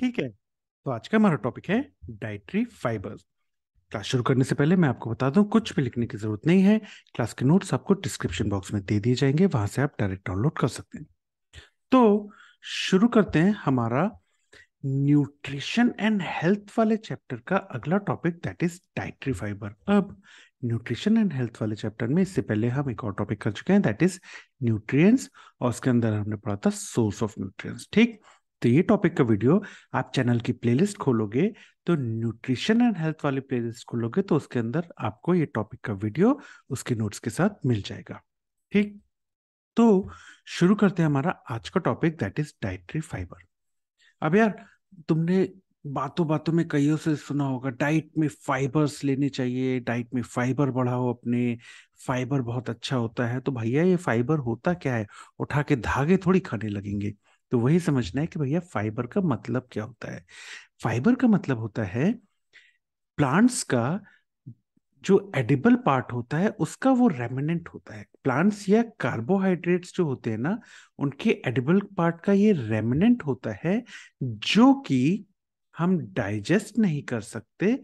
ठीक है तो आज का हमारा टॉपिक है डाइट्री फाइबर्स क्लास शुरू करने से पहले मैं आपको बता दूं कुछ भी लिखने की जरूरत नहीं है क्लास के नोट्स आपको डिस्क्रिप्शन बॉक्स में दे दिए जाएंगे वहां से आप डायरेक्ट डाउनलोड कर सकते हैं तो शुरू करते हैं हमारा न्यूट्रिशन एंड हेल्थ वाले चैप्टर का अगला topic that is dietary fibre अब न्यूट्रिशन एंड हेल्थ वाले चैप्टर में इससे पहले हम एक और टॉपिक कर चुके हैं दैट इज न्यूट्रिएंट्स और उसके अंदर हमने पढ़ा था सोर्स ऑफ न्यूट्रिएंट्स ठीक तो ये टॉपिक का वीडियो आप चैनल की प्लेलिस्ट खोलोगे तो न्यूट्रिशन एंड हेल्थ वाली प्लेलिस्ट खोलोगे तो उसके अंदर आपको ये टॉपिक का वीडियो उसके नोट्स के साथ मिल जाएगा ठीक तो शुरू करते हैं हमारा आज का topic that is dietary fibre अब यार तुमने बातों बातों में कईयों से सुना होगा डाइट में फाइबर्स लेने चाहिए डाइट में फाइबर बढ़ाओ अपने फाइबर बहुत अच्छा होता है तो भैया ये फाइबर होता क्या है उठा के धागे थोड़ी खाने लगेंगे तो वही समझना है कि भैया फाइबर का मतलब क्या होता है फाइबर का मतलब होता है प्लांट्स का जो एडिबल पार्ट होता है उसका वो रेमिनेंट होता है प्लांट्स या कार्बोहाइड्रेट्स जो होते हैं ना उनके एडिबल पार्ट का ये रेमिनेंट होता है जो कि हम डाइजेस्ट नहीं कर सकते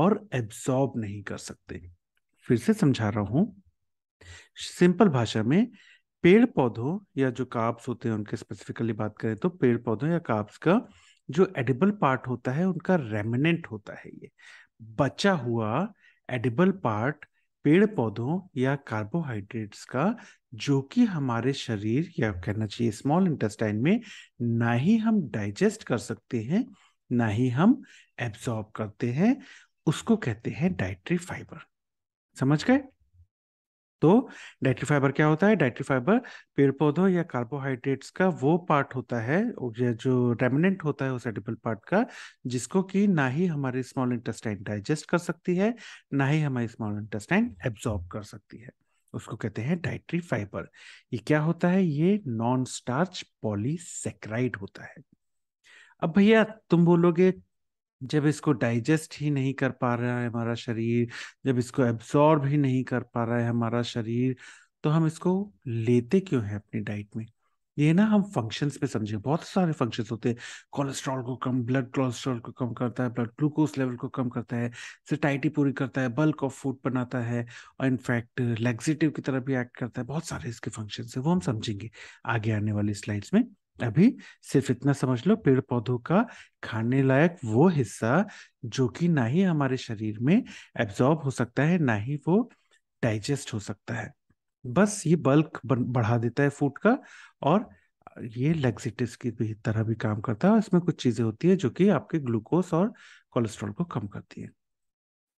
और एब्सॉर्ब नहीं कर सकते फिर से समझा रहा हूं सिंपल भाषा में पेड़ पौधों या जो काब्स होते हैं उनके स्पेसिफिकली बात करें तो पेड़ पौधों या काप्स का जो एडिबल पार्ट होता है उनका रेमिनेंट होता है ये बचा हुआ एडिबल पार्ट पेड़ पौधों या कार्बोहाइड्रेट्स का जो कि हमारे शरीर या कहना चाहिए स्मॉल इंटेस्टाइन में ना ही हम डाइजेस्ट कर सकते हैं ना ही हम एब्सॉर्ब करते हैं उसको कहते हैं डाइट्री फाइबर समझ गए तो डाइट्री फाइबर क्या होता है डाइट्री फाइबर पेड़ पौधों या कार्बोहाइड्रेट्स का वो पार्ट होता है जो रेमिनेंट होता है उस एडिबल पार्ट का जिसको कि ना ही हमारी स्मॉल इंटेस्टाइन डाइजेस्ट कर सकती है ना ही हमारी स्मॉल इंटेस्टाइन एब्जॉर्ब कर सकती है उसको कहते हैं डाइट्री फाइबर ये क्या होता है ये नॉन स्टार्च पॉलीसेक्राइड होता है अब भैया तुम बोलोगे जब इसको डाइजेस्ट ही नहीं कर पा रहा है हमारा शरीर जब इसको एब्जॉर्ब ही नहीं कर पा रहा है हमारा शरीर तो हम इसको लेते क्यों हैं अपनी डाइट में ये ना हम फंक्शंस पे समझे बहुत सारे फंक्शंस होते हैं कोलेस्ट्रॉल को कम ब्लड कोलेस्ट्रॉल को कम करता है ब्लड ग्लूकोज लेवल को कम करता है सिटाइटी पूरी करता है बल्क ऑफ फूड बनाता है और इनफैक्ट लेग्जिटिव की तरह भी एक्ट करता है बहुत सारे इसके फंक्शन है वो हम समझेंगे आगे आने वाली स्लाइड्स में अभी सिर्फ इतना समझ लो पेड़ पौधों का खाने लायक वो हिस्सा जो कि ना ही हमारे शरीर में एब्जॉर्ब हो सकता है ना ही वो डाइजेस्ट हो सकता है बस ये बल्क बढ़ा देता है फूड का और ये लेग्जिटिस की भी तरह भी काम करता है और इसमें कुछ चीजें होती है जो कि आपके ग्लूकोज और कोलेस्ट्रॉल को कम करती है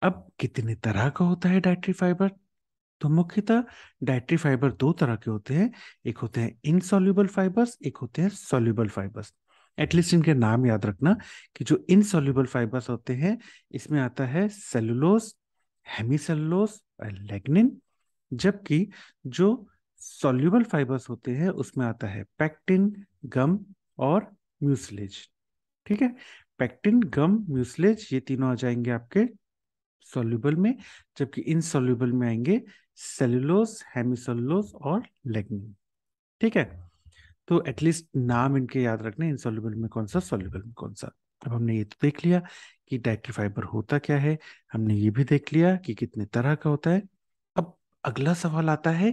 अब कितने तरह का होता है डाइट्री फाइबर तो मुख्यतः डायट्री फाइबर दो तरह के होते हैं एक होते हैं इनसॉल्यूबल फाइबर्स एक होते हैं सॉल्यूबल फाइबर्स एटलीस्ट इनके नाम याद रखना कि जो इनसॉल्यूबल फाइबर्स होते हैं इसमें आता है सेलुलोस और लेग्निन जबकि जो सॉल्यूबल फाइबर्स होते हैं उसमें आता है पैक्टिन गम और म्यूसलेज ठीक है पैक्टिन गम म्यूसलेज ये तीनों आ जाएंगे आपके सोल्यूबल में जबकि इन सोल्यूबल में आएंगे सेलुलोज हेमिसोलोज और लेग्निन ठीक है तो एटलीस्ट नाम इनके याद रखने इन सोल्यूबल में कौन सा सोल्यूबल में कौन सा अब हमने ये तो देख लिया कि डायट्री फाइबर होता क्या है हमने ये भी देख लिया कि कितने तरह का होता है अब अगला सवाल आता है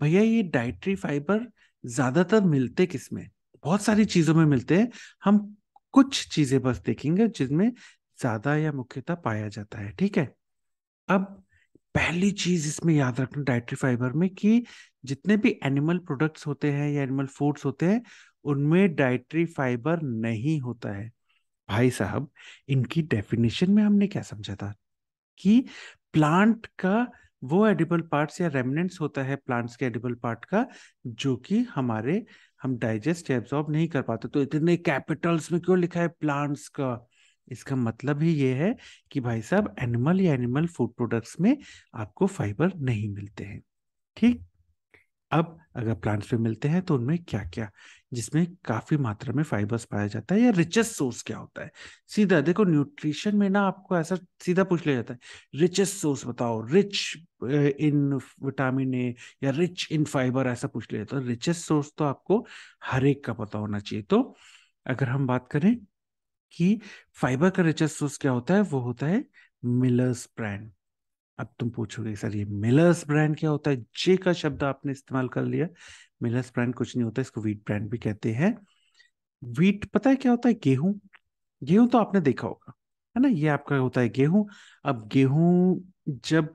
भैया ये डायट्री फाइबर ज्यादातर मिलते किसमें बहुत सारी चीजों में मिलते हैं हम कुछ चीजें बस देखेंगे जिसमें ज्यादा या मुख्यतः पाया जाता है ठीक है अब पहली चीज इसमें याद रखना डाइट्री फाइबर में कि जितने भी एनिमल प्रोडक्ट्स होते हैं या एनिमल फूड्स होते हैं उनमें डाइट्री फाइबर नहीं होता है भाई साहब इनकी डेफिनेशन में हमने क्या समझा था कि प्लांट का वो एडिबल पार्ट्स या रेमिनेंट्स होता है प्लांट्स के एडिबल पार्ट का जो कि हमारे हम डाइजेस्ट एब्जॉर्ब नहीं कर पाते तो इतने कैपिटल्स में क्यों लिखा है प्लांट्स का इसका मतलब ही ये है कि भाई साहब एनिमल या एनिमल फूड प्रोडक्ट्स में आपको फाइबर नहीं मिलते हैं ठीक अब अगर प्लांट्स में मिलते हैं तो उनमें क्या क्या जिसमें काफी मात्रा में फाइबर्स पाया जाता है या रिचेस्ट सोर्स क्या होता है सीधा देखो न्यूट्रिशन में ना आपको ऐसा सीधा पूछ लिया जाता है रिचेस्ट सोर्स बताओ रिच इन विटामिन ए या रिच इन फाइबर ऐसा पूछ लिया जाता है रिचेस्ट तो सोर्स तो आपको हर एक का पता होना चाहिए तो अगर हम बात करें कि फाइबर का रिचेस्ट सोर्स क्या होता है वो होता है मिलर्स ब्रांड अब तुम पूछोगे सर ये मिलर्स ब्रांड क्या होता है जे का शब्द आपने इस्तेमाल कर लिया मिलर्स ब्रांड कुछ नहीं होता इसको वीट ब्रांड भी कहते हैं वीट पता है क्या होता है गेहूं गेहूं तो आपने देखा होगा है ना ये आपका होता है गेहूं अब गेहूं जब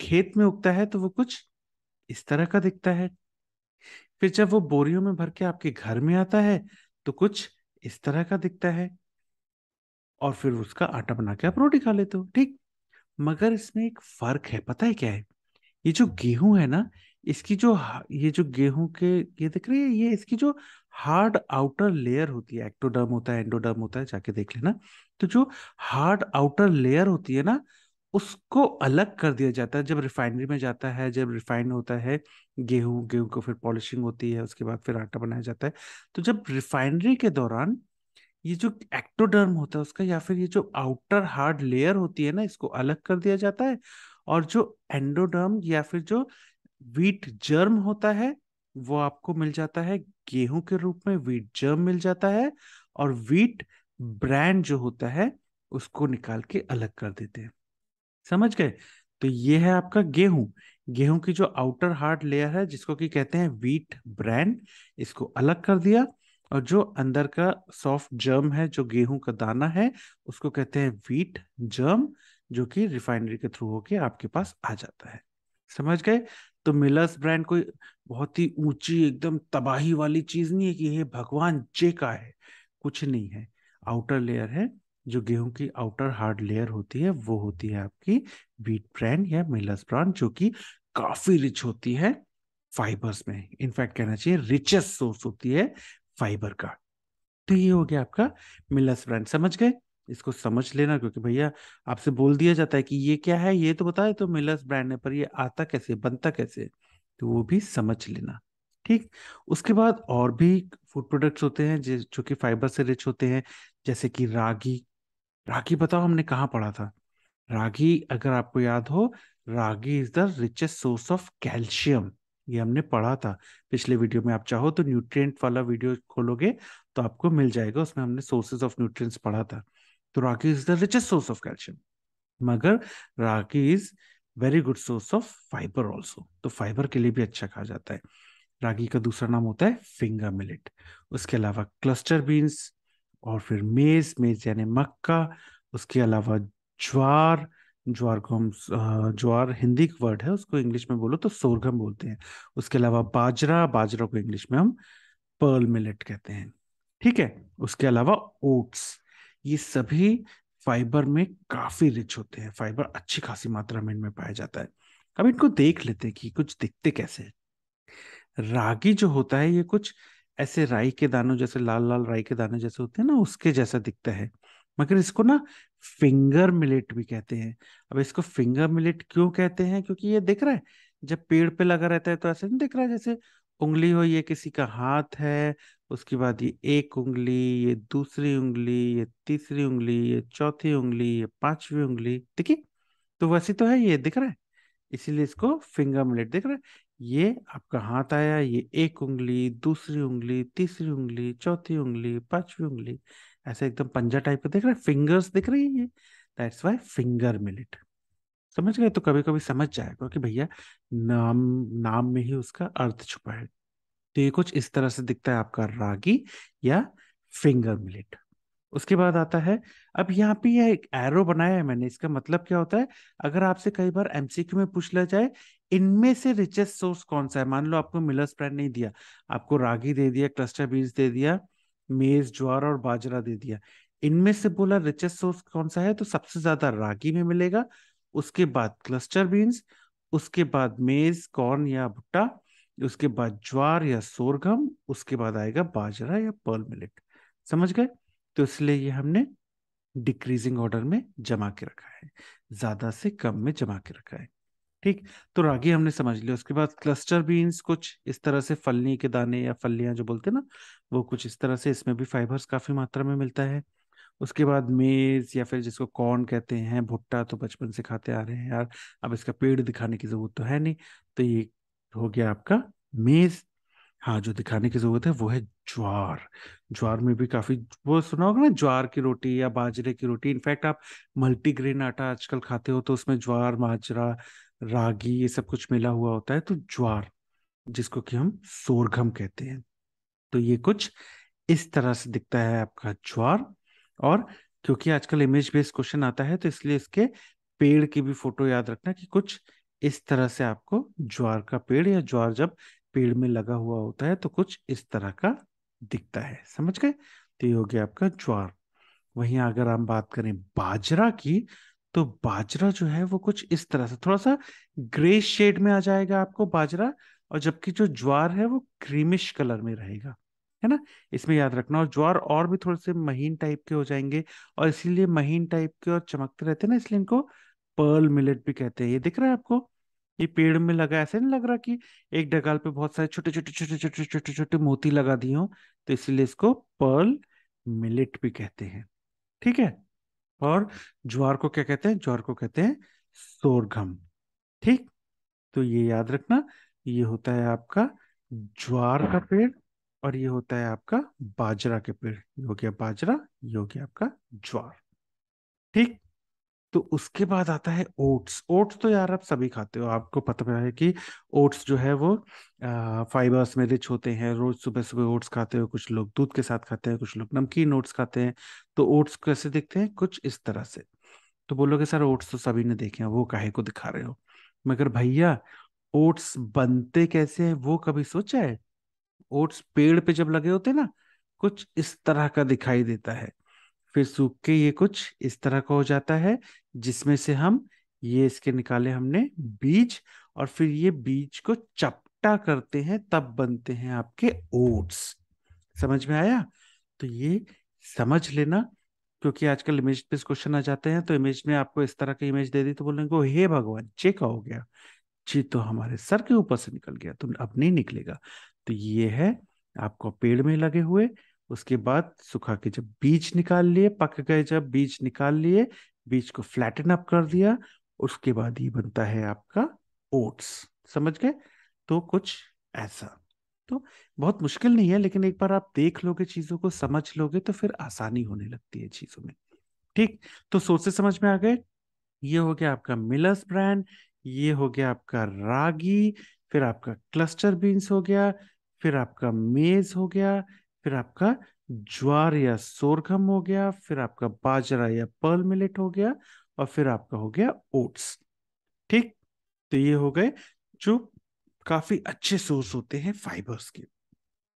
खेत में उगता है तो वो कुछ इस तरह का दिखता है फिर जब वो बोरियों में भर के आपके घर में आता है तो कुछ इस तरह का दिखता है और फिर उसका आटा बना के आप रोटी खा लेते हो ठीक मगर इसमें एक फर्क है पता है क्या है ये जो हम्म। गेहूं है ना इसकी जो ये जो गेहूं के ये देख रहे हैं ये इसकी जो हार्ड आउटर लेयर होती है एक्टोडर्म होता है एंडोडर्म होता है जाके देख लेना तो जो हार्ड आउटर लेयर होती है ना उसको अलग कर दिया जाता है जब रिफाइनरी में जाता है जब रिफाइन होता है गेहूं गेहूं को फिर पॉलिशिंग होती है उसके बाद फिर आटा बनाया जाता है तो जब रिफाइनरी के दौरान ये जो एक्टोडर्म होता है उसका या फिर ये जो आउटर हार्ड लेयर होती है ना इसको अलग कर दिया जाता है और जो एंडोडर्म या फिर जो वीट जर्म होता है वो आपको मिल जाता है गेहूं के रूप में वीट जर्म मिल जाता है और वीट ब्रांड जो होता है उसको निकाल के अलग कर देते हैं समझ गए तो ये है आपका गेहूं गेहूं की जो आउटर हार्ड लेयर है जिसको कि कहते हैं वीट ब्रांड इसको अलग कर दिया और जो अंदर का सॉफ्ट जर्म है जो गेहूं का दाना है उसको कहते हैं वीट जर्म जो कि रिफाइनरी के थ्रू होके आपके पास आ जाता है समझ गए तो मिलर्स ब्रांड कोई बहुत ही ऊंची एकदम तबाही वाली चीज नहीं है कि ये भगवान जे का है कुछ नहीं है आउटर लेयर है जो गेहूं की आउटर हार्ड लेयर होती है वो होती है आपकी वीट ब्रांड या मिलर्स ब्रांड जो कि काफी रिच होती है फाइबर्स में इनफैक्ट कहना चाहिए रिचेस्ट सोर्स होती है फाइबर का तो ये हो गया आपका मिलस ब्रांड समझ गए इसको समझ लेना क्योंकि भैया आपसे बोल दिया जाता है कि ये क्या है ये तो बताए तो मिलस ब्रांड है पर ये आता कैसे बनता कैसे तो वो भी समझ लेना ठीक उसके बाद और भी फूड प्रोडक्ट्स होते हैं जो कि फाइबर से रिच होते हैं जैसे कि रागी रागी बताओ हमने कहाँ पढ़ा था रागी अगर आपको याद हो ragi is the richest source of calcium ये हमने पढ़ा था पिछले वीडियो में आप चाहो तो न्यूट्रिएंट वाला वीडियो खोलोगे तो आपको मिल जाएगा उसमें हमने सोर्सेज ऑफ न्यूट्रिएंट्स पढ़ा था तो ragi is the richest source of calcium मगर ragi is very good source of fibre also तो फाइबर के लिए भी अच्छा कहा जाता है रागी का दूसरा नाम होता है फिंगर मिलेट उसके अलावा क्लस्टर बीन्स और फिर मेज मेज यानी मक्का उसके अलावा ज्वार ज्वार को हम ज्वार हिंदी वर्ड है उसको इंग्लिश में बोलो तो सोरगम बोलते हैं उसके अलावा बाजरा बाजरा को इंग्लिश में हम पर्ल मिलेट कहते हैं ठीक है उसके अलावा ओट्स ये सभी फाइबर में काफी रिच होते हैं फाइबर अच्छी खासी मात्रा में इनमें पाया जाता है अब इनको देख लेते हैं कि कुछ दिखते कैसे रागी जो होता है ये कुछ ऐसे राई के दानों जैसे लाल लाल राई के दाने जैसे होते हैं ना उसके जैसा दिखता है मगर इसको ना फिंगर मिलेट भी कहते हैं अब इसको फिंगर मिलेट क्यों कहते हैं क्योंकि ये दिख रहा है जब पेड़ पे लगा रहता है तो ऐसे नहीं दिख रहा है जैसे उंगली हो ये किसी का हाथ है उसके बाद ये एक उंगली ये दूसरी उंगली ये तीसरी उंगली ये चौथी उंगली ये पांचवी उंगली देखिए तो वैसे तो है ये दिख रहा है इसीलिए इसको फिंगर मिलेट दिख रहा है ये आपका हाथ आया ये एक उंगली दूसरी उंगली तीसरी उंगली चौथी उंगली पांचवी उंगली ऐसे एकदम पंजा टाइप का देख रहे फिंगर्स दिख रही है दैट्स वाई फिंगर मिलिट समझ गए तो कभी कभी समझ जाएगा कि भैया नाम नाम में ही उसका अर्थ छुपा है तो ये कुछ इस तरह से दिखता है आपका रागी या फिंगर मिलेट उसके बाद आता है अब यहाँ पे यह एक एरो बनाया है मैंने इसका मतलब क्या होता है अगर आपसे कई बार एमसीक्यू में पूछ लिया जाए इनमें से रिचेस्ट सोर्स कौन सा है मान लो आपको मिलर्स ब्रांड नहीं दिया आपको रागी दे दिया क्लस्टर बीन्स दे दिया मेज ज्वार और बाजरा दे दिया इनमें से बोला रिचेस्ट सोर्स कौन सा है तो सबसे ज्यादा रागी में मिलेगा उसके बाद क्लस्टर बीन्स उसके बाद मेज कॉर्न या भुट्टा उसके बाद ज्वार या सोरगम उसके बाद आएगा बाजरा या पर्ल मिलेट समझ गए तो इसलिए ये हमने डिक्रीजिंग ऑर्डर में जमा के रखा है ज्यादा से कम में जमा के रखा है ठीक तो रागी हमने समझ लिया उसके बाद क्लस्टर बीन्स कुछ इस तरह से फलनी के दाने या फलियां जो बोलते हैं ना वो कुछ इस तरह से इसमें भी फाइबर्स काफी मात्रा में मिलता है उसके बाद मेज या फिर जिसको कॉर्न कहते हैं भुट्टा तो बचपन से खाते आ रहे हैं यार अब इसका पेड़ दिखाने की जरूरत तो है नहीं तो ये हो गया आपका मेज हाँ जो दिखाने की जरूरत है वो है ज्वार ज्वार में भी काफी वो सुना होगा ना ज्वार की रोटी या बाजरे की रोटी इनफैक्ट आप मल्टीग्रेन आटा आजकल खाते हो तो उसमें ज्वार बाजरा रागी ये सब कुछ मिला हुआ होता है तो ज्वार जिसको कि हम सोरघम कहते हैं तो ये कुछ इस तरह से दिखता है आपका ज्वार और क्योंकि आजकल इमेज बेस्ड क्वेश्चन आता है तो इसलिए इसके पेड़ की भी फोटो याद रखना कि कुछ इस तरह से आपको ज्वार का पेड़ या ज्वार जब पेड़ में लगा हुआ होता है तो कुछ इस तरह का दिखता है समझ गए तो ये हो गया आपका ज्वार वहीं अगर हम बात करें बाजरा की तो बाजरा जो है वो कुछ इस तरह से थोड़ा सा ग्रे शेड में आ जाएगा आपको बाजरा और जबकि जो ज्वार है वो क्रीमिश कलर में रहेगा है ना इसमें याद रखना और ज्वार और भी थोड़े से महीन टाइप के हो जाएंगे और इसीलिए महीन टाइप के और चमकते रहते हैं ना इसलिए इनको पर्ल मिलेट भी कहते हैं ये दिख रहा है आपको ये पेड़ में लगा ऐसे नहीं लग रहा कि एक डगाल पे बहुत सारे छोटे छोटे छोटे छोटे छोटे छोटे मोती लगा दिए हो तो इसीलिए इसको पर्ल मिलेट भी कहते हैं ठीक है और ज्वार को क्या कहते हैं ज्वार को कहते हैं सोरघम ठीक तो ये याद रखना ये होता है आपका ज्वार का पेड़ और ये होता है आपका बाजरा के पेड़ ये हो गया बाजरा ये हो गया आपका ज्वार ठीक तो उसके बाद आता है ओट्स ओट्स तो यार आप सभी खाते हो आपको पता तो है कि ओट्स जो है वो फाइबर्स में रिच होते हैं रोज सुबह सुबह ओट्स खाते हो कुछ लोग दूध के साथ खाते हैं कुछ लोग नमकीन ओट्स खाते हैं तो ओट्स कैसे दिखते हैं कुछ इस तरह से तो बोलोगे सर ओट्स तो सभी ने देखे हैं वो काहे को दिखा रहे हो मगर भैया ओट्स बनते कैसे हैं वो कभी सोचा है ओट्स पेड़ पे जब लगे होते ना कुछ इस तरह का दिखाई देता है फिर सूख के ये कुछ इस तरह का हो जाता है जिसमें से हम ये इसके निकाले हमने बीज और फिर ये बीज को चपटा करते हैं तब बनते हैं आपके ओट्स समझ में आया तो ये समझ लेना क्योंकि आजकल इमेज पे क्वेश्चन आ जाते हैं तो इमेज में आपको इस तरह की इमेज दे दी तो बोलेंगे हे भगवान जे का हो गया जी तो हमारे सर के ऊपर से निकल गया तुम तो अब नहीं निकलेगा तो ये है आपको पेड़ में लगे हुए उसके बाद सुखा के जब बीज निकाल लिए पक गए जब बीज निकाल लिए बीज को फ्लैटन अप कर दिया उसके बाद ये बनता है आपका ओट्स समझ गए तो कुछ ऐसा तो बहुत मुश्किल नहीं है लेकिन एक बार आप देख लोगे चीजों को समझ लोगे तो फिर आसानी होने लगती है चीजों में ठीक तो सोचे समझ में आ गए ये हो गया आपका मिलर्स ब्रांड ये हो गया आपका रागी फिर आपका क्लस्टर बीन्स हो गया फिर आपका मेज हो गया फिर आपका ज्वार या सोरघम हो गया फिर आपका बाजरा या पर्ल मिलेट हो गया और फिर आपका हो गया ओट्स ठीक तो ये हो गए जो काफी अच्छे सोर्स होते हैं फाइबर्स के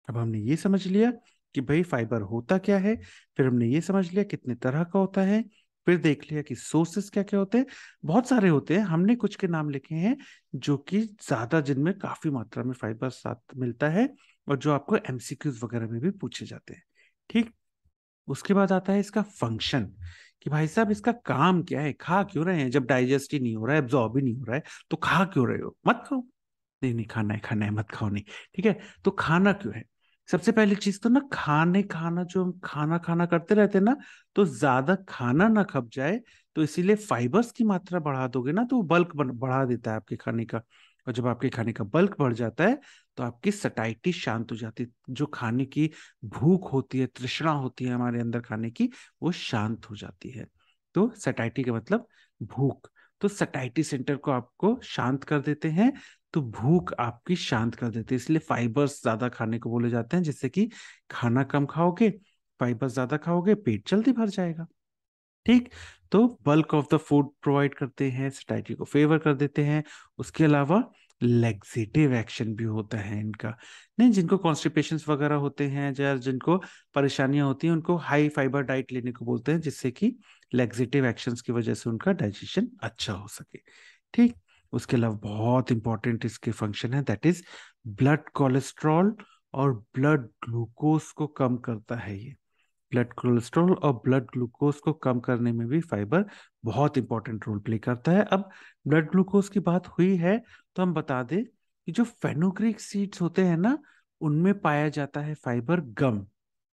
अब हमने ये समझ लिया कि भाई फाइबर होता क्या है फिर हमने ये समझ लिया कितने तरह का होता है फिर देख लिया कि सोर्सेस क्या क्या होते हैं बहुत सारे होते हैं हमने कुछ के नाम लिखे हैं जो कि ज्यादा जिनमें काफी मात्रा में फाइबर साथ मिलता है और जो आपको एमसीक्यूज वगैरह में भी पूछे जाते हैं ठीक उसके बाद आता है इसका फंक्शन कि भाई साहब इसका काम क्या है खा क्यों रहे हैं जब डाइजेस्ट ही नहीं हो रहा है एब्जॉर्ब ही नहीं हो रहा है तो खा क्यों रहे हो मत खाओ नहीं नहीं खाना है खाना है मत खाओ नहीं ठीक है तो खाना क्यों है सबसे पहली चीज तो ना खाने खाना जो हम खाना खाना करते रहते हैं ना तो ज्यादा खाना ना खप जाए तो इसीलिए फाइबर्स की मात्रा बढ़ा दोगे ना तो वो बल्क बढ़ा देता है आपके खाने का और जब आपके खाने का बल्क बढ़ जाता है तो आपकी सटाइटी शांत हो जाती है जो खाने की भूख होती है तृष्णा होती है हमारे अंदर खाने की वो शांत हो जाती है तो सटाइटी का मतलब भूख तो सटाइटी सेंटर को आपको शांत कर देते हैं तो भूख आपकी शांत कर देती है इसलिए फाइबर्स ज्यादा खाने को बोले जाते हैं जिससे कि खाना कम खाओगे फाइबर्स ज्यादा खाओगे पेट जल्दी भर जाएगा ठीक तो bulk of the food provide करते हैं सोसाइटी को फेवर कर देते हैं उसके अलावा लेग्जेटिव एक्शन भी होता है इनका नहीं जिनको कॉन्स्टिपेशन वगैरह होते हैं या जिनको परेशानियां होती हैं उनको हाई फाइबर डाइट लेने को बोलते हैं जिससे कि लेग्जेटिव एक्शन की वजह से उनका डाइजेशन अच्छा हो सके ठीक उसके अलावा बहुत इंपॉर्टेंट इसके फंक्शन है दैट इज ब्लड कोलेस्ट्रॉल और ब्लड ग्लूकोज को कम करता है ये ब्लड कोलेस्ट्रॉल और ब्लड ग्लूकोज को कम करने में भी फाइबर बहुत इंपॉर्टेंट रोल प्ले करता है अब ब्लड ग्लूकोज की बात हुई है तो हम बता दें कि जो फेनोक्रिक सीड्स होते हैं ना उनमें पाया जाता है फाइबर गम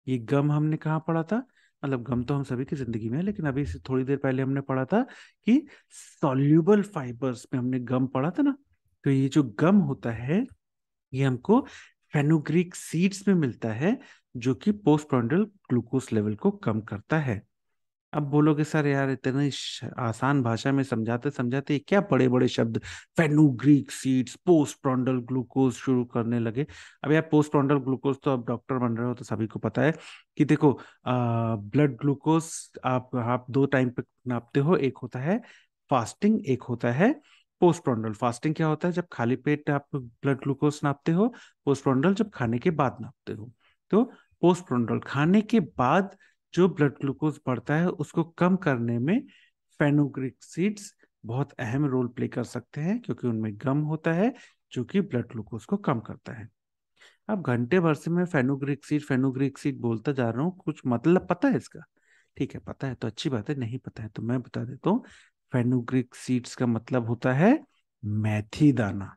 ये गम हमने कहा पढ़ा था मतलब गम तो हम सभी की जिंदगी में है लेकिन अभी से थोड़ी देर पहले हमने पढ़ा था कि सोल्यूबल फाइबर्स में हमने गम पढ़ा था ना तो ये जो गम होता है ये हमको फेनोग्रीक सीड्स में मिलता है जो कि पोस्ट ग्लूकोज लेवल को कम करता है अब बोलोगे सर यार इतने आसान भाषा में समझाते समझाते क्या बड़े बड़े शब्द fenugreek seeds postprandial glucose शुरू करने लगे अब यार पोस्ट प्रोंडल ग्लूकोज तो अब डॉक्टर बन रहे हो तो सभी को पता है कि देखो ब्लड ग्लूकोज आप आप दो टाइम पे नापते हो एक होता है फास्टिंग एक होता है पोस्टप्रॉन्डल फास्टिंग क्या होता है जब खाली पेट आप ब्लड ग्लूकोज नापते हो पोस्टप्रॉन्डल जब खाने के बाद नापते हो तो पोस्टप्रॉन्डल खाने के बाद जो ब्लड ग्लूकोज बढ़ता है उसको कम करने में फेनोग्रिक सीड्स बहुत अहम रोल प्ले कर सकते हैं क्योंकि उनमें गम होता है जो कि ब्लड ग्लूकोज को कम करता है अब घंटे भर से मैं फेनोग्रिक सीड फेनोग्रिक सीड बोलता जा रहा हूँ कुछ मतलब पता है इसका ठीक है पता है तो अच्छी बात है नहीं पता है तो मैं बता देता हूँ फेनोग्रिक सीड्स का मतलब होता है मैथी दाना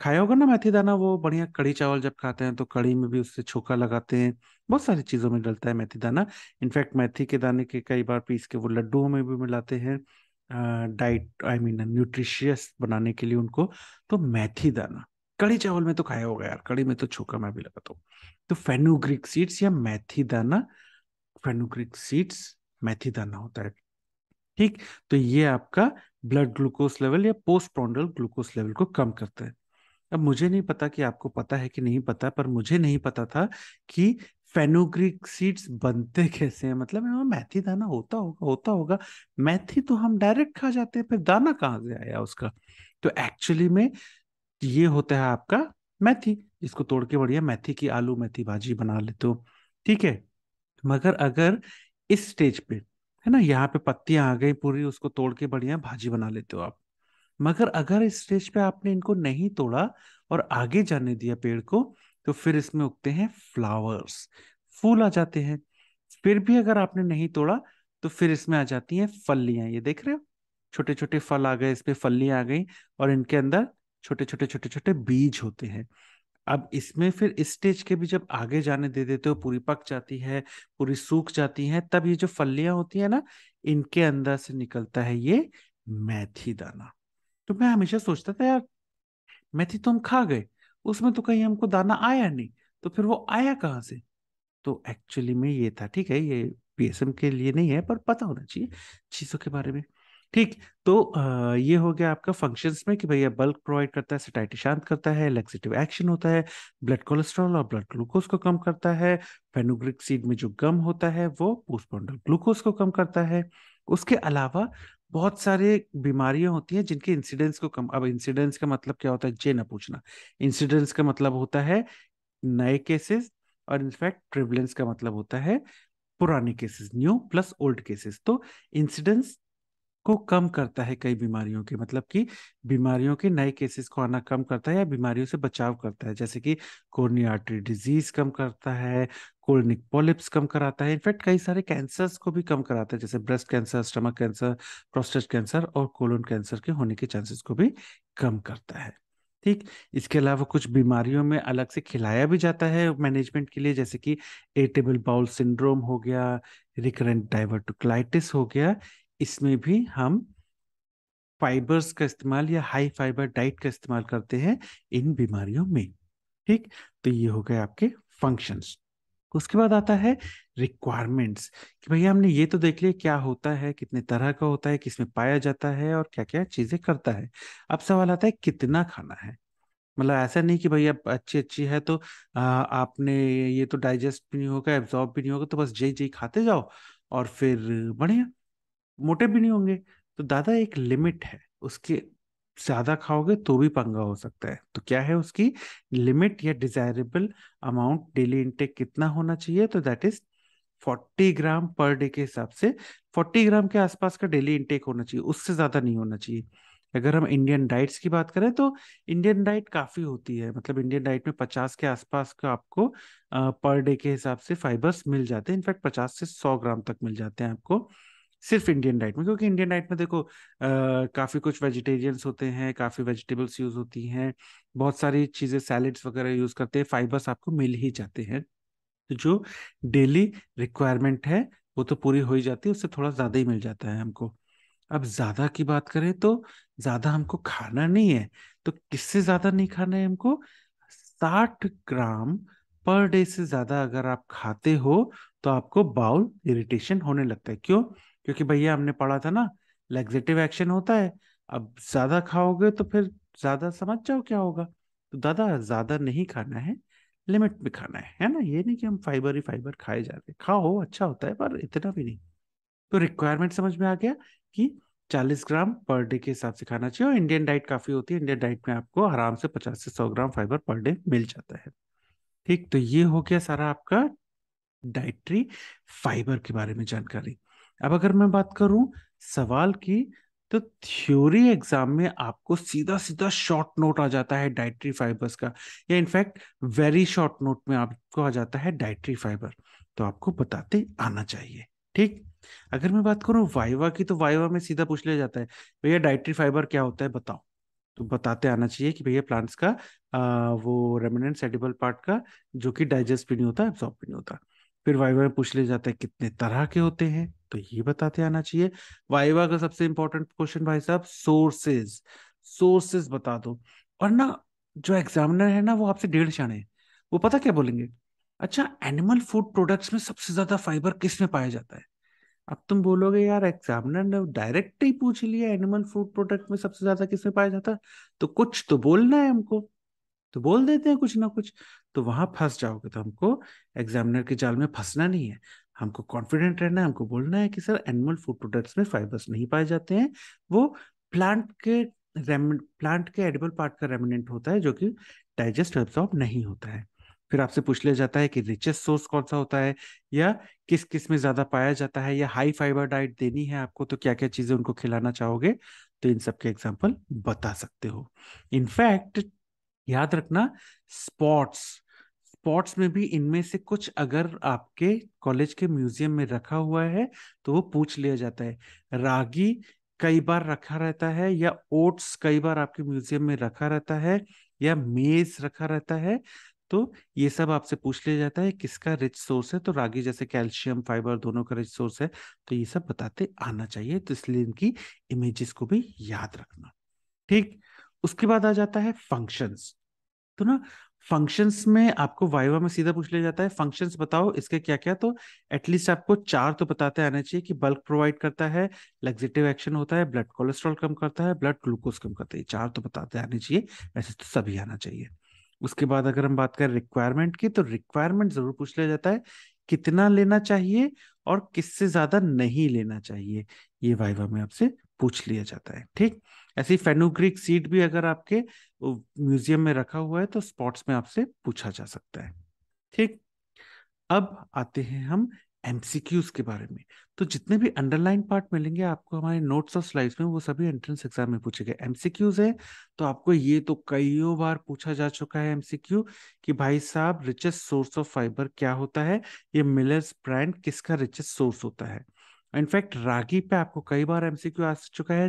खाया होगा ना मेथी दाना वो बढ़िया कड़ी चावल जब खाते हैं तो कड़ी में भी उससे छोका लगाते हैं बहुत सारी चीजों में डलता है मेथी दाना इनफैक्ट मेथी के दाने के कई बार पीस के वो लड्डू में भी मिलाते हैं डाइट आई मीन न्यूट्रिशियस बनाने के लिए उनको तो मेथी दाना कड़ी चावल में तो खाया होगा यार कड़ी में तो छोका मैं भी लगाता हूँ तो फेनुग्रिक सीड्स या मेथी दाना फेनुग्रिक सीड्स मेथी दाना होता है ठीक तो ये आपका ब्लड ग्लूकोज लेवल या पोस्ट प्रोंडल ग्लूकोज लेवल को कम करता है अब मुझे नहीं पता कि आपको पता है कि नहीं पता पर मुझे नहीं पता था कि फेनोग्रिक सीड्स बनते कैसे हैं मतलब मैथी दाना होता होगा होता होगा मैथी तो हम डायरेक्ट खा जाते हैं फिर दाना कहाँ से आया उसका तो एक्चुअली में ये होता है आपका मैथी इसको तोड़ के बढ़िया मैथी की आलू मैथी भाजी बना लेते हो ठीक है मगर अगर इस स्टेज पे है ना यहाँ पे पत्तियां आ गई पूरी उसको तोड़ के बढ़िया भाजी बना लेते हो आप मगर अगर इस स्टेज पे आपने इनको नहीं तोड़ा और आगे जाने दिया पेड़ को तो फिर इसमें उगते हैं फ्लावर्स फूल आ जाते हैं फिर भी अगर आपने नहीं तोड़ा तो फिर इसमें आ जाती हैं फलियां ये देख रहे हो छोटे छोटे फल आ गए इस पे फलियां आ गई और इनके अंदर छोटे छोटे छोटे छोटे बीज होते हैं अब इसमें फिर इस स्टेज के भी जब आगे जाने दे देते हो पूरी पक जाती है पूरी सूख जाती है तब ये जो फलियां होती है ना इनके अंदर से निकलता है ये मैथी दाना तो मैं हमेशा सोचता था यार मेथी तो हम खा गए उसमें तो कहीं हमको दाना आया नहीं तो फिर वो आया कहाँ से तो एक्चुअली में ये था ठीक है ये पीएसएम के लिए नहीं है पर पता होना चाहिए चीजों के बारे में ठीक तो आ, ये हो गया आपका फंक्शंस में कि भैया बल्क प्रोवाइड करता है सेटाइटी शांत करता है लैक्सेटिव एक्शन होता है ब्लड कोलेस्ट्रॉल और ब्लड ग्लूकोज को कम करता है फेनुग्रिक सीड में जो गम होता है वो पोस्टपॉन्डल ग्लूकोज को कम करता है उसके अलावा बहुत सारे बीमारियां होती हैं जिनके इंसिडेंस को कम अब इंसिडेंस का मतलब क्या होता है जे ना पूछना इंसिडेंस का मतलब होता है नए केसेस और इनफैक्ट प्रिवलेंस का मतलब होता है पुराने cases new plus old cases तो इंसिडेंस को कम करता है कई बीमारियों के मतलब कि बीमारियों के नए केसेस को आना कम करता है या बीमारियों से बचाव करता है जैसे कि कोर्नियाटरी डिजीज कम करता है कोल्डनिक पॉलिप्स कम कराता है इनफैक्ट कई सारे कैंसर्स को भी कम कराता है जैसे breast cancer stomach cancer prostate cancer और कोलोन कैंसर के होने के चांसेस को भी कम करता है ठीक इसके अलावा कुछ बीमारियों में अलग से खिलाया भी जाता है मैनेजमेंट के लिए जैसे कि एटेबल बाउल सिंड्रोम हो गया रिकरेंट डाइवर्टिकुलाइटिस हो गया इसमें भी हम फाइबर्स का इस्तेमाल या हाई फाइबर डाइट का इस्तेमाल करते हैं इन बीमारियों में ठीक तो ये हो गए आपके फंक्शंस उसके बाद आता है रिक्वायरमेंट्स कि भैया हमने ये तो देख लिया क्या होता है कितने तरह का होता है किसमें पाया जाता है और क्या क्या चीजें करता है अब सवाल आता है कितना खाना है मतलब ऐसा नहीं कि भैया अच्छी अच्छी है तो आ, आपने ये तो डाइजेस्ट भी नहीं होगा एब्जॉर्ब भी नहीं होगा तो बस जय जई खाते जाओ और फिर बढ़िया मोटे भी नहीं होंगे तो दादा एक लिमिट है उसके ज्यादा खाओगे तो भी पंगा हो सकता है तो क्या है उसकी लिमिट या डिजायरेबल अमाउंट डेली इनटेक कितना होना चाहिए तो that is 40 gram per day के हिसाब से 40 ग्राम के आसपास का डेली इनटेक होना चाहिए उससे ज्यादा नहीं होना चाहिए अगर हम इंडियन डाइट्स की बात करें तो इंडियन डाइट काफी होती है मतलब इंडियन डाइट में 50 के आसपास का आपको पर डे के हिसाब से फाइबर्स मिल जाते हैं इनफैक्ट 50 से 100 ग्राम तक मिल जाते हैं आपको सिर्फ इंडियन डाइट में क्योंकि इंडियन डाइट में देखो आ, काफ़ी कुछ वेजिटेरियंस होते हैं काफ़ी वेजिटेबल्स यूज़ होती हैं बहुत सारी चीज़ें सैलड्स वगैरह यूज़ करते हैं फाइबर्स आपको मिल ही जाते हैं तो जो डेली रिक्वायरमेंट है वो तो पूरी हो ही जाती है उससे थोड़ा ज़्यादा ही मिल जाता है हमको अब ज़्यादा की बात करें तो ज़्यादा हमको खाना नहीं है तो किससे ज़्यादा नहीं खाना है हमको साठ ग्राम पर डे से ज़्यादा अगर आप खाते हो तो आपको बाउल इरिटेशन होने लगता है क्यों क्योंकि भैया हमने पढ़ा था ना लेग्जेटिव एक्शन होता है अब ज्यादा खाओगे तो फिर ज्यादा समझ जाओ क्या होगा तो दादा ज्यादा नहीं खाना है लिमिट में खाना है है ना ये नहीं कि हम फाइबर ही फाइबर खाए जाते खाओ अच्छा होता है पर इतना भी नहीं तो रिक्वायरमेंट समझ में आ गया कि 40 ग्राम पर डे के हिसाब से खाना चाहिए और इंडियन डाइट काफी होती है इंडियन डाइट में आपको आराम से 50 से 100 ग्राम फाइबर पर डे मिल जाता है ठीक तो ये हो गया सारा आपका डाइट्री फाइबर के बारे में जानकारी अब अगर मैं बात करूं सवाल की तो थ्योरी एग्जाम में आपको सीधा सीधा शॉर्ट नोट आ जाता है डाइट्री फाइबर्स का या इनफैक्ट वेरी शॉर्ट नोट में आपको आ जाता है डाइट्री फाइबर तो आपको बताते आना चाहिए ठीक अगर मैं बात करूं वाइवा की तो वाइवा में सीधा पूछ लिया जाता है भैया डाइट्री फाइबर क्या होता है बताओ तो बताते आना चाहिए कि भैया प्लांट्स का आ, वो रेमिनेंट एडिबल पार्ट का जो कि डाइजेस्ट भी नहीं होता एब्सॉर्ब भी नहीं होता फिर वाइवा में पूछ लिया जाता है कितने तरह के होते हैं तो ये बताते आना चाहिए वाइवा का सबसे इंपॉर्टेंट क्वेश्चन भाई साहब सोर्सेज सोर्सेज बता दो और ना जो एग्जामिनर है ना वो आपसे डेढ़ शाने वो पता क्या बोलेंगे अच्छा एनिमल फूड प्रोडक्ट्स में सबसे ज्यादा फाइबर किस में पाया जाता है अब तुम बोलोगे यार एग्जामिनर ने डायरेक्ट ही पूछ लिया एनिमल फूड प्रोडक्ट में सबसे ज्यादा किस में पाया जाता तो कुछ तो बोलना है हमको तो बोल देते हैं कुछ ना कुछ तो वहां फंस जाओगे तो हमको एग्जामिनर के जाल में फंसना नहीं है हमको कॉन्फिडेंट रहना है हमको बोलना है कि सर एनिमल फूड प्रोडक्ट्स में फाइबर्स नहीं पाए जाते हैं वो प्लांट के प्लांट के एडिबल पार्ट का रेमिनेंट होता है जो कि डाइजेस्ट एब्जॉर्ब नहीं होता है फिर आपसे पूछ लिया जाता है कि रिचेस्ट सोर्स कौन सा होता है या किस किस में ज्यादा पाया जाता है या हाई फाइबर डाइट देनी है आपको तो क्या क्या चीजें उनको खिलाना चाहोगे तो इन सब के एग्जाम्पल बता सकते हो इनफैक्ट याद रखना स्पॉट्स स्पॉट्स में भी इनमें से कुछ अगर आपके कॉलेज के म्यूजियम में रखा हुआ है तो वो पूछ लिया जाता है रागी कई बार रखा रहता है या ओट्स कई बार आपके म्यूजियम में रखा रहता है या मेज रखा रहता है तो ये सब आपसे पूछ लिया जाता है किसका रिच सोर्स है तो रागी जैसे कैल्शियम फाइबर दोनों का रिच सोर्स है तो ये सब बताते आना चाहिए तो इसलिए इनकी इमेजेस को भी याद रखना ठीक उसके बाद आ जाता है फंक्शंस तो ना फंक्शंस में आपको वाइवा में सीधा पूछ लिया जाता है फंक्शंस बताओ इसके क्या क्या तो एटलीस्ट आपको चार तो बताते आना चाहिए कि बल्क प्रोवाइड करता है लग्जेटिव एक्शन होता है ब्लड कोलेस्ट्रॉल कम करता है ब्लड ग्लूकोज कम करता है चार तो बताते आने चाहिए ऐसे तो, तो सभी आना चाहिए उसके बाद अगर हम बात करें रिक्वायरमेंट की तो रिक्वायरमेंट जरूर पूछ लिया जाता है कितना लेना चाहिए और किससे ज्यादा नहीं लेना चाहिए ये वाइवा में आपसे पूछ लिया जाता है ठीक ऐसी फेनुग्रीक सीट भी अगर आपके म्यूजियम में रखा हुआ है तो स्पॉट्स में आपसे पूछा जा सकता है ठीक अब आते हैं हम एमसीक्यूज के बारे में तो जितने भी अंडरलाइन पार्ट मिलेंगे आपको हमारे नोट्स और स्लाइड्स में वो सभी एंट्रेंस एग्जाम में पूछे गए एमसीक्यूज है तो आपको ये तो कईयों बार पूछा जा चुका है एमसीक्यू कि भाई साहब रिचेस्ट सोर्स ऑफ फाइबर क्या होता है ये मिलर्स ब्रांड किसका रिचेस्ट सोर्स होता है इनफैक्ट रागी पे आपको कई बार एमसीक्यू आ चुका है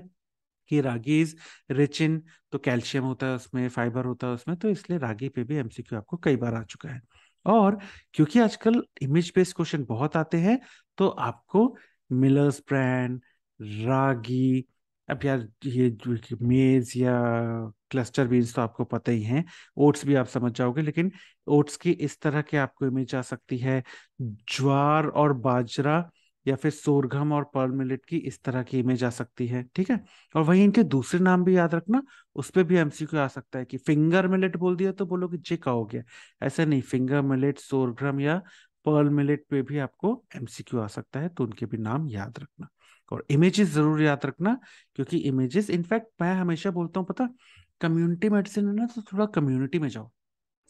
कि रागी इज रिच इन तो कैल्शियम होता है उसमें फाइबर होता है उसमें तो इसलिए रागी पे भी एमसीक्यू आपको कई बार आ चुका है और क्योंकि आजकल इमेज बेस्ड क्वेश्चन बहुत आते हैं तो आपको मिलर्स ब्रांड रागी अब यार ये मेज या क्लस्टर बीन्स तो आपको पता ही हैं ओट्स भी आप समझ जाओगे लेकिन ओट्स की इस तरह के आपको इमेज आ सकती है ज्वार और बाजरा या फिर सोरघम और पर्ल मिलेट की इस तरह की इमेज आ सकती है ठीक है और वहीं इनके दूसरे नाम भी याद रखना उस पर भी एमसीक्यू आ सकता है कि फिंगर मिलेट बोल दिया तो बोलो कि जिका हो गया ऐसा नहीं फिंगर मिलेट सोरघम या पर्ल मिलेट पे भी आपको एमसीक्यू आ सकता है तो उनके भी नाम याद रखना और इमेजेस जरूर याद रखना क्योंकि इमेजेस इनफैक्ट मैं हमेशा बोलता हूँ पता कम्युनिटी मेडिसिन है ना तो थोड़ा कम्युनिटी में जाओ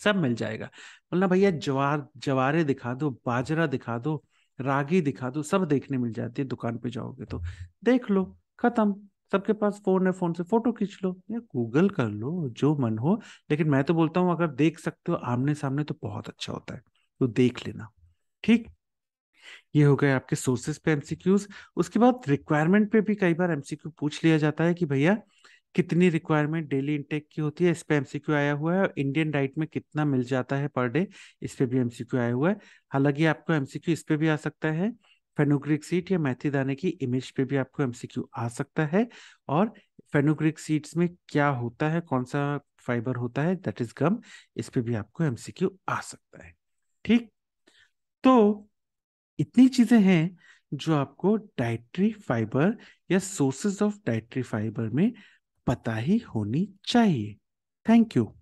सब मिल जाएगा बोलना भैया ज्वार जवारे दिखा दो बाजरा दिखा दो रागी दिखा दो सब देखने मिल जाती है दुकान पे जाओगे तो देख लो खत्म सबके पास फोन है फोन से फोटो खींच लो या गूगल कर लो जो मन हो लेकिन मैं तो बोलता हूँ अगर देख सकते हो आमने सामने तो बहुत अच्छा होता है तो देख लेना ठीक ये हो गए आपके सोर्सेस पे एमसीक्यूज उसके बाद रिक्वायरमेंट पे भी कई बार एमसीक्यू पूछ लिया जाता है कि भैया कितनी रिक्वायरमेंट डेली इनटेक की होती है इस पर एमसीक्यू आया हुआ है और इंडियन डाइट में कितना मिल जाता है पर डे इस पे भी एमसीक्यू आया हुआ है हालांकि आपको एमसीक्यू इस पे भी आ सकता है फेनोग्रिक सीट या मेथी दाने की इमेज पे भी आपको एमसीक्यू आ सकता है और फेनोग्रिक सीड्स में क्या होता है कौन सा फाइबर होता है दैट इज गम इस पे भी आपको एमसीक्यू आ सकता है ठीक तो इतनी चीजें हैं जो आपको डाइट्री फाइबर या सोर्सेज ऑफ डाइट्री फाइबर में पता ही होनी चाहिए थैंक यू